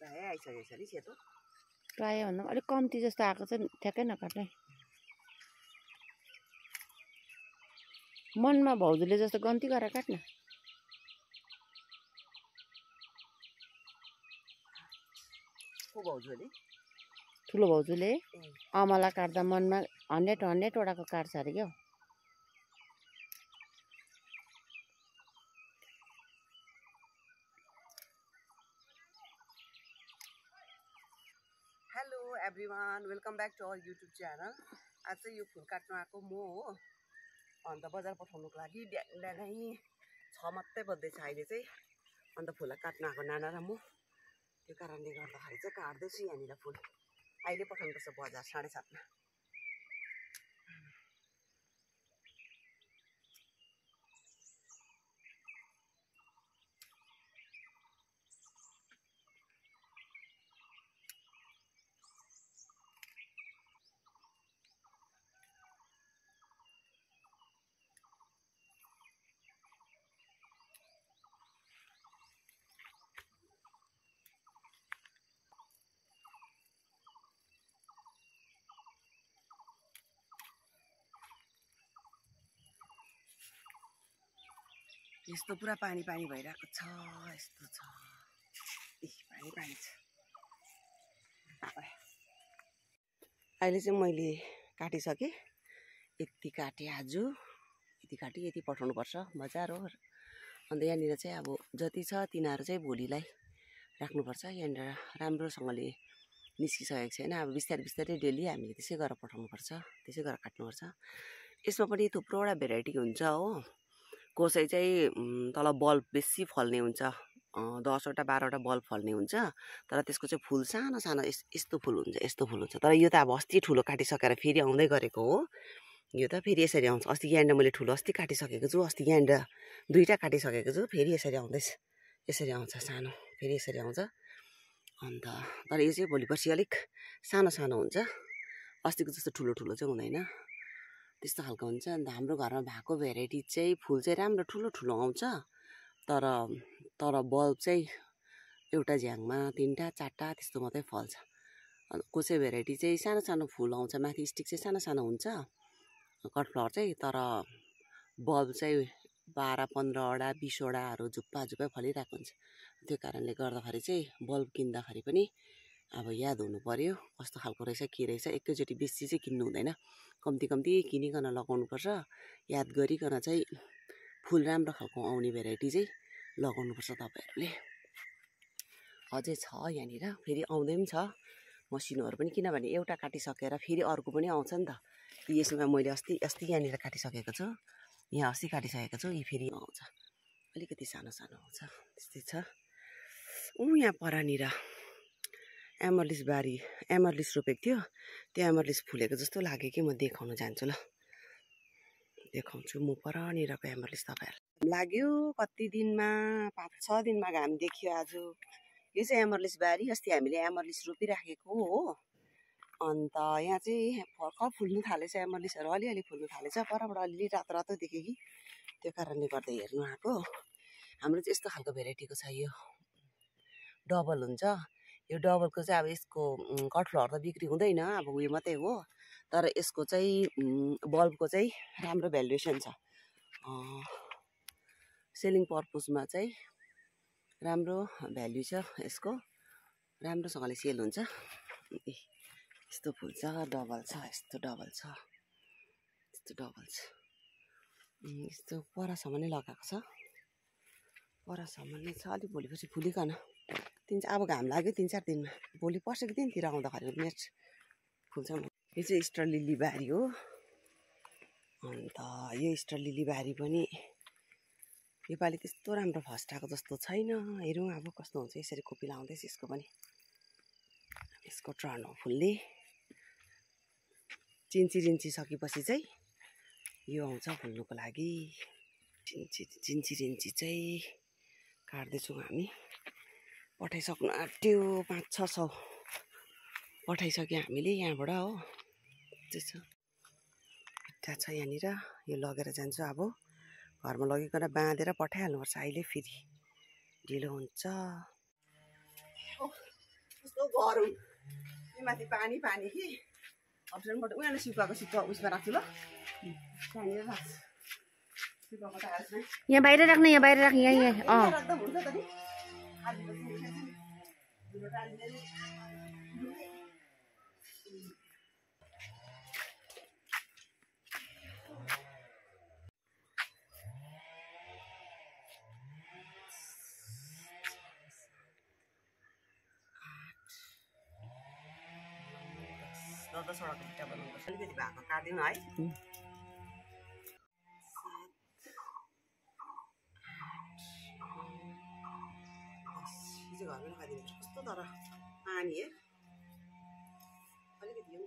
प्रायः आइसकेको छ नि सेतो पनि अलिक कम्ती जस्तो आएको छ ठ्याक्कै नकाट्ने मनमा भाउजूले जस्तो गन्ती गरेर काट्न ठुलो भाउजूले अमला काट्दा मनमा हन्ड्रेड हन्ड्रेडवटाको काट्छ अरे क्या everyone welcome back to our YouTube channel आज चाहिँ यो फुल काट्नु आएको म हो अन्त बजार पठाउनुको लागि बिहान बिहानै छ मात्रै बज्दैछ अहिले चाहिँ अन्त फुललाई काट्नु आएको नाना र म त्यो कारणले गर्दाखेरि चाहिँ काट्दैछु यहाँनिर फुल अहिले पठाउनुपर्छ बजार साढे सातमा यस्तो पुरा पानी पानी भइरहेको छ यस्तो छ पानी पानी छ अहिले चाहिँ मैले काटिसकेँ यति काटेँ आज यति काटेँ यति पठाउनुपर्छ बजार हो अन्त यहाँनिर चाहिँ अब जति छ तिनीहरू चाहिँ भोलिलाई राख्नुपर्छ यहाँनिर राम्रोसँगले निस्किसकेको छैन अब बिस्तारै बिस्तारै डेली हामीले त्यसै गरेर पठाउनुपर्छ त्यसै गरेर काट्नुपर्छ यसमा पनि थुप्रोवटा भेराइटी हुन्छ हो कसै चाहिँ तल बल्ब बेसी फल्ने हुन्छ दसवटा बाह्रवटा बल्ब फल्ने हुन्छ तर त्यसको चाहिँ फुल सानो सानो यस्तो फुल हुन्छ यस्तो फुल हुन्छ तर यो त अब अस्ति ठुलो काटिसकेर फेरि आउँदै गरेको हो यो त फेरि यसरी आउँछ अस्ति यहाँनिर मैले ठुलो अस्ति काटिसकेको छु अस्ति यहाँनिर दुईवटा काटिसकेको छु फेरि यसरी आउँदैछ यसरी आउँछ सानो फेरि यसरी आउँछ अन्त तर यो चाहिँ भोलि पर्सि अलिक सानो सानो हुन्छ अस्तिको जस्तो ठुलो ठुलो चाहिँ हुँदैन त्यस्तो खालको हुन्छ अन्त हाम्रो घरमा भएको भेराइटी चाहिँ फुल चाहिँ राम्रो ठुलो ठुलो आउँछ तर तर बल्ब चाहिँ एउटा झ्याङमा तिनवटा चारवटा त्यस्तो मात्रै फल्छ अन्त कसै भेराइटी चाहिँ सानो सानो फुल आउँछ माथि स्टिक चाहिँ सानो सानो हुन्छ कटफ्लावर चाहिँ तर बल्ब चाहिँ बाह्र पन्ध्रवटा बिसवटाहरू झुप्पा झुप्पै फलिरहेको हुन्छ त्यो कारणले गर्दाखेरि चाहिँ बल्ब किन्दाखेरि पनि अब याद हुनु पऱ्यो कस्तो खालको रहेछ के रहेछ एकैचोटि बेसी चाहिँ किन्नु हुँदैन कम्ती कम्ती किनिकन लगाउनुपर्छ याद गरिकन चाहिँ फुल राम्रो खालको आउने भेराइटी चाहिँ लगाउनुपर्छ तपाईँहरूले अझै छ यहाँनिर फेरि आउँदै पनि छ मसिनोहरू पनि किनभने एउटा काटिसकेर फेरि अर्को पनि आउँछ नि त यसमा मैले अस्ति अस्ति यहाँनिर काटिसकेको छु यहाँ अस्ति काटिसकेको छु यी फेरि आउँछ अलिकति सानो सानो आउँछ त्यस्तै छ ऊ यहाँ परानिर एमरलिस बारी एमरलिस रोपेको थियो त्यो एमरलिस फुलेको जस्तो लाग्यो कि म देखाउन जान्छु ल देखाउँछु म परनिरको एमरलिस तपाईँहरूलाई लाग्यो कति दिनमा पाँच छ दिनमा घाम देखियो आज यो चाहिँ एमरलिस बारी अस्ति हामीले एमरलिस रोपिराखेको हो अन्त यहाँ चाहिँ भर्खर फुल्नु थालेछ एमरलिसहरू अलिअलि फुल्नु थालेछ परबाट अलि रातो रातो देखेँ कि त्यो कारणले गर्दा हेर्नु आएको हाम्रो चाहिँ यस्तो खालको भेराइटीको छ यो डबल हुन्छ यो डबलको चाहिँ अब यसको कठलोहरू त बिक्री हुँदैन अब उयो मात्रै हो तर यसको चाहिँ बल्बको चाहिँ राम्रो भ्यालुएसन छ सेलिङ पर्पोजमा चाहिँ राम्रो भ्याल्यु छ यसको राम्रोसँगले सेल हुन्छ यस्तो फुल छ डबल छ यस्तो डबल छ यस्तो डबल छ यस्तो परसम्म नै लगाएको छ परसम्म नै छ अलिक भोलिपछि फुलिकन तिन अब घाम लाग्यो तिन चार दिनमा भोलि पर्सेको दिनतिर आउँदाखेरि नेक्स्ट फुल्छ यो चाहिँ स्टर लिली बारी हो अन्त यो इस्टर लिली बारी पनि योपालि त्यस्तो राम्रो फस्टाएको जस्तो छैन हेरौँ अब कस्तो हुन्छ यसरी कोपी लाउँदैछ यसको पनि यसको टर्न हो फुल्ने चिन्ची रिन्ची सकेपछि चाहिँ यो आउँछ फुल्नुको लागि चिन्ची चिन्ची रिन्ची चाहिँ काट्दैछौँ हामी पठाइसक्नु आँट्यो पाँच छ सौ पठाइसक्यो हामीले यहाँबाट हो त्यो छ खुट्टा छ यहाँनिर यो लगेर जान्छु अब घरमा लगिकन बाँधेर पठाइहाल्नुपर्छ अहिले फेरि ढिलो हुन्छ गरौँ माथि पानी पानी कि उसमा राख्छु ल त्यहाँनिर राख्छु यहाँ बाहिर राख्ने यहाँ बाहिर राख्ने यहाँ यहाँ अँ Ada suara kerja belum. Kalau kita dibakar, kardin lagi. हिजो घरमा राखिदिनु कस्तो तर पानी है अलिकति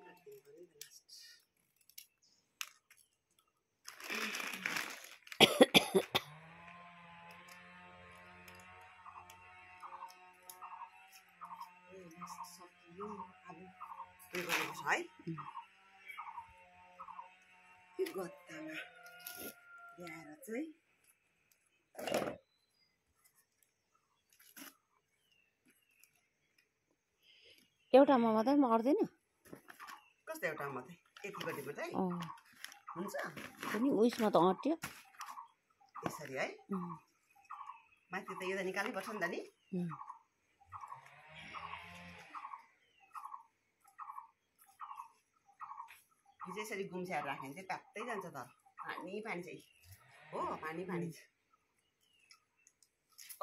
यो पनि काटिदिनु पऱ्यो लास्ट अब है यो गत्तामा ल्याएर चाहिँ एउटामा मात्रै मर्दैन कस्तो एउटा मात्रै यतिपट्टि मात्रै हुन्छ अनि उयसमा त अट्यो यसरी है माथि त यो त निकाल्नुपर्छ नि त नि चाहिँ यसरी गुम्स्याएर राख्यो भने चाहिँ प्याप्तै जान्छ तर पानी पानी चाहिँ हो पानी पानी छ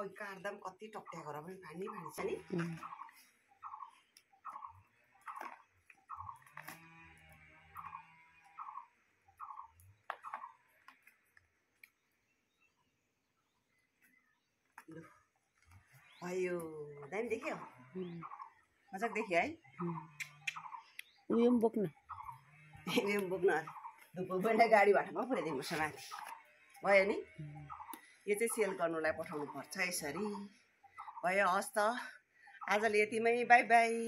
ओइ काट्दा पनि कति टक्ट्याएको र पनि पानी पानी छ नि लु भयो दामी देख्यो मजाक देख्यो है उयो पनि बोक्न उयो पनि बोक्न धुप्पो गाडी भाडामा पुऱ्याइदिनु पर्छ माथि भयो नि यो चाहिँ सेल गर्नुलाई पर्छ यसरी भयो हस् त आजले यतिमै बाई बाई